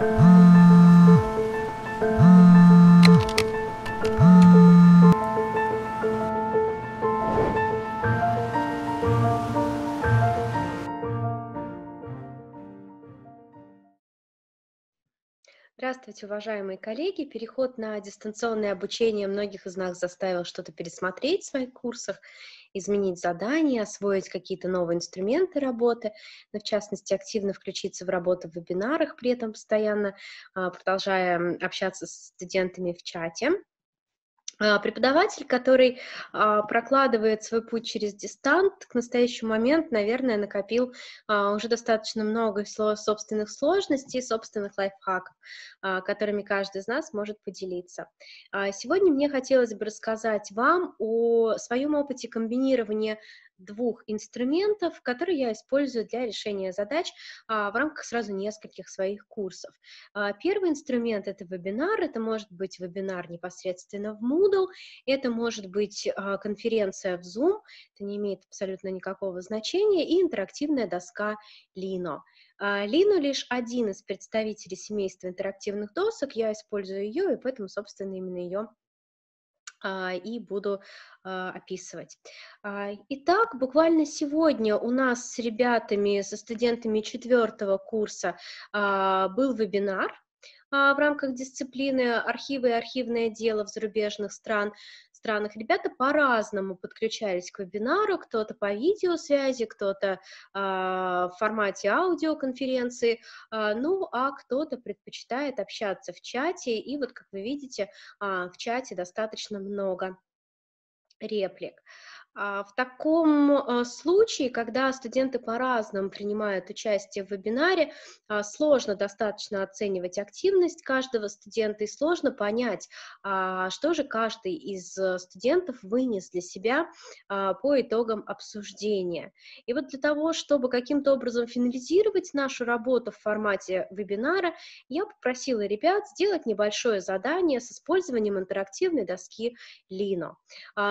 嗯。Здравствуйте, уважаемые коллеги. Переход на дистанционное обучение многих из нас заставил что-то пересмотреть в своих курсах, изменить задания, освоить какие-то новые инструменты работы, но ну, в частности активно включиться в работу в вебинарах, при этом постоянно а, продолжая общаться с студентами в чате. А, преподаватель, который а, прокладывает свой путь через дистант, к настоящему моменту, наверное, накопил а, уже достаточно много собственных сложностей, собственных лайфхаков, которыми каждый из нас может поделиться. Сегодня мне хотелось бы рассказать вам о своем опыте комбинирования двух инструментов, которые я использую для решения задач а, в рамках сразу нескольких своих курсов. А, первый инструмент — это вебинар, это может быть вебинар непосредственно в Moodle, это может быть а, конференция в Zoom, это не имеет абсолютно никакого значения, и интерактивная доска Lino. А, Lino лишь один из представителей семейства интерактивных досок, я использую ее, и поэтому, собственно, именно ее а, и буду а, описывать. А, итак, буквально сегодня у нас с ребятами, со студентами четвертого курса был вебинар в рамках дисциплины «Архивы и архивное дело в зарубежных стран», странах ребята по-разному подключались к вебинару, кто-то по видеосвязи, кто-то э, в формате аудиоконференции, э, ну, а кто-то предпочитает общаться в чате, и вот, как вы видите, э, в чате достаточно много реплик. Э, а, в таком э, случае, когда студенты по-разному принимают участие в вебинаре, а, сложно достаточно оценивать активность каждого студента и сложно понять, а, что же каждый из э, студентов вынес для себя по итогам обсуждения. И вот для того, чтобы каким-то образом финализировать нашу работу в формате вебинара, я попросила ребят сделать небольшое задание с использованием интерактивной доски Lino.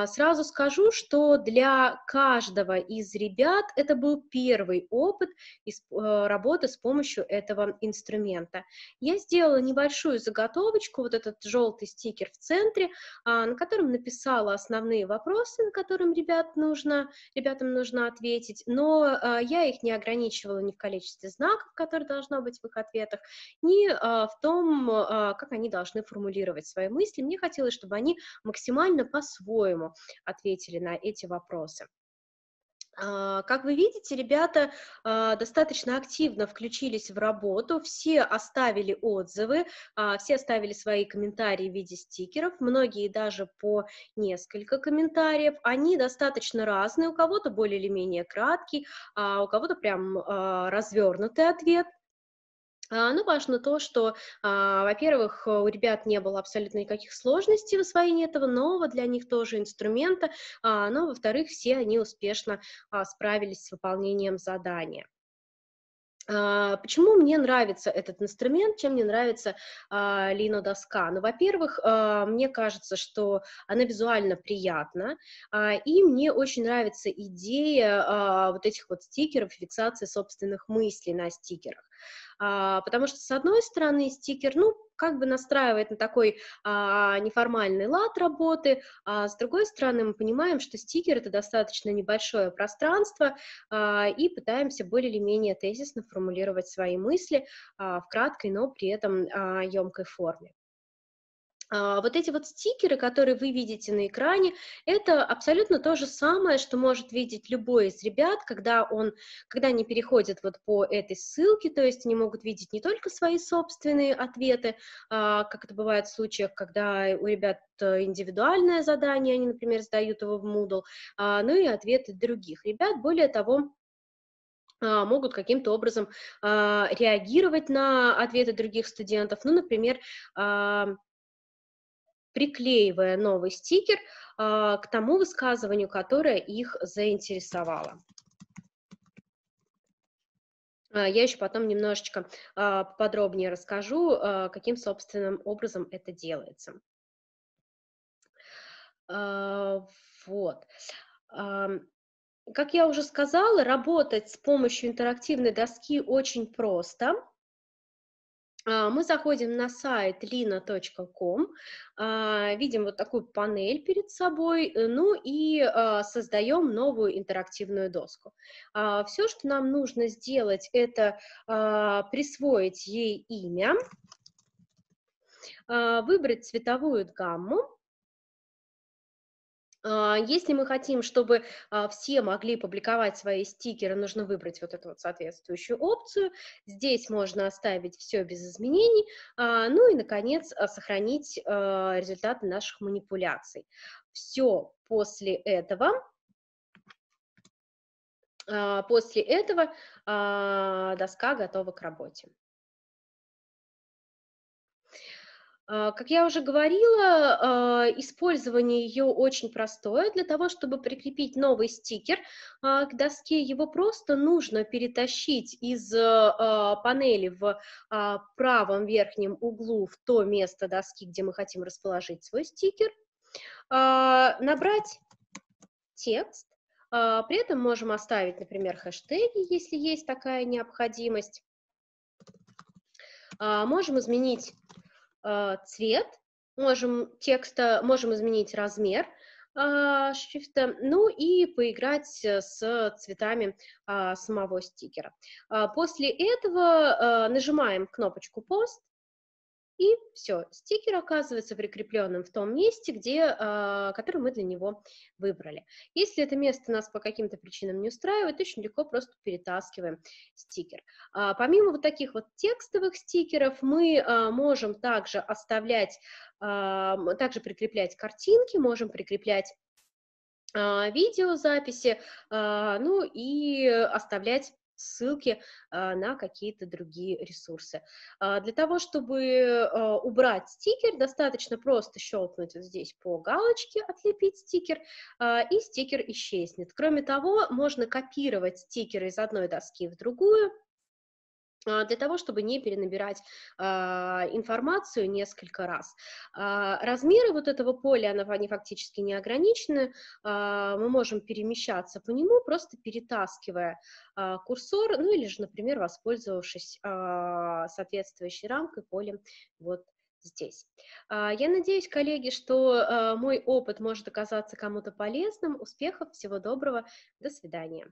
Сразу скажу, что для каждого из ребят это был первый опыт э, работы с помощью этого инструмента. Я сделала небольшую заготовочку, вот этот желтый стикер в центре, а, на котором написала основные вопросы, на которым ребят нужно, ребятам нужно ответить, но э, я их не ограничивала ни в количестве знаков, которые должно быть в их ответах, ни э, в том, как они должны формулировать свои мысли. Мне хотелось, чтобы они максимально по-своему ответили на эти вопросы. А, как вы видите, ребята а, достаточно активно включились в работу, все оставили отзывы, а, все оставили свои комментарии в виде стикеров, многие даже по несколько комментариев. Они достаточно разные, у кого-то более или менее краткий, у кого-то прям развернутый ответ. А, ну, важно то, что, а, во-первых, э, у ребят не было абсолютно никаких сложностей в освоении этого нового для них тоже инструмента, а, но, во-вторых, все они успешно справились с выполнением задания. Почему мне нравится этот инструмент, чем мне нравится Лино доска? Ну, во-первых, мне кажется, что она визуально приятна, и мне очень нравится идея вот этих вот стикеров, фиксации собственных мыслей на стикерах. А, потому что, с одной стороны, стикер, ну, как бы настраивает на такой а, неформальный лад работы, а с другой стороны мы понимаем, что стикер это достаточно небольшое пространство а, и пытаемся более или менее тезисно формулировать свои мысли а, в краткой, но при этом а, емкой форме. А, вот эти вот стикеры, которые вы видите на экране, это абсолютно то же самое, что может видеть любой из ребят, когда, он, когда они переходят вот по этой ссылке, то есть они могут видеть не только свои собственные ответы, а, как это бывает в случаях, когда у ребят э, индивидуальное задание, они, например, сдают его в Moodle, а, но ну и ответы других ребят. Более того, могут каким-то образом реагировать на ответы других студентов. Ну, например, приклеивая новый стикер а, к тому высказыванию, которое их заинтересовало. А, я еще потом немножечко а, подробнее расскажу, каким, собственным образом это делается. Вот. Как я уже сказала, работать с помощью интерактивной доски очень просто – а, мы заходим на сайт lina.com, а, видим вот такую панель перед собой, э, ну и а, создаем новую интерактивную доску. Все, что нам нужно сделать, это присвоить ей имя, выбрать цветовую гамму, а, если мы хотим, чтобы а, все могли публиковать свои стикеры, нужно выбрать вот эту вот соответствующую опцию. Здесь можно оставить все без изменений. А, ну и, наконец, сохранить результаты наших манипуляций. Все после этого После этого доска готова к работе. А, как я уже говорила, э, использование ее очень простое. Для того, чтобы прикрепить новый стикер а, к доске, его просто нужно перетащить из а, панели в правом верхнем углу в то место доски, где мы хотим расположить свой стикер, набрать текст, при этом можем оставить, например, хэштеги, если есть такая необходимость. Можем изменить Э, цвет, можем текста, можем изменить размер а, шрифта, ну и поиграть э, с цветами а, самого стикера. А, после этого э, нажимаем кнопочку «Пост», и все, стикер оказывается прикрепленным в том месте, где, а, который мы для него выбрали. Если это место нас по каким-то причинам не устраивает, очень легко просто перетаскиваем стикер. А, помимо вот таких вот текстовых стикеров, мы а, можем также оставлять, также прикреплять картинки, можем прикреплять видеозаписи, ну и оставлять ссылки а, на какие-то другие ресурсы. А, для того, чтобы а, убрать стикер, достаточно просто щелкнуть вот здесь по галочке «Отлепить стикер», и стикер исчезнет. Кроме того, можно копировать стикеры из одной доски в другую, а, для того, чтобы не перенабирать э, информацию несколько раз. Э, размеры вот этого поля, они фактически не ограничены, э, мы можем перемещаться по нему, просто перетаскивая э, курсор, ну или же, например, воспользовавшись э, соответствующей рамкой, полем вот здесь. Я надеюсь, коллеги, что мой опыт может оказаться кому-то полезным. Успехов, всего доброго, до свидания.